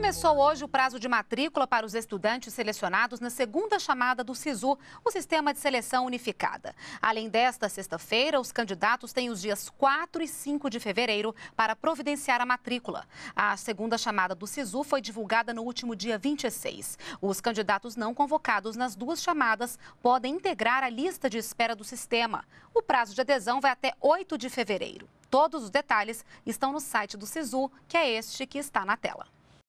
Começou hoje o prazo de matrícula para os estudantes selecionados na segunda chamada do SISU, o Sistema de Seleção Unificada. Além desta sexta-feira, os candidatos têm os dias 4 e 5 de fevereiro para providenciar a matrícula. A segunda chamada do SISU foi divulgada no último dia 26. Os candidatos não convocados nas duas chamadas podem integrar a lista de espera do sistema. O prazo de adesão vai até 8 de fevereiro. Todos os detalhes estão no site do SISU, que é este que está na tela.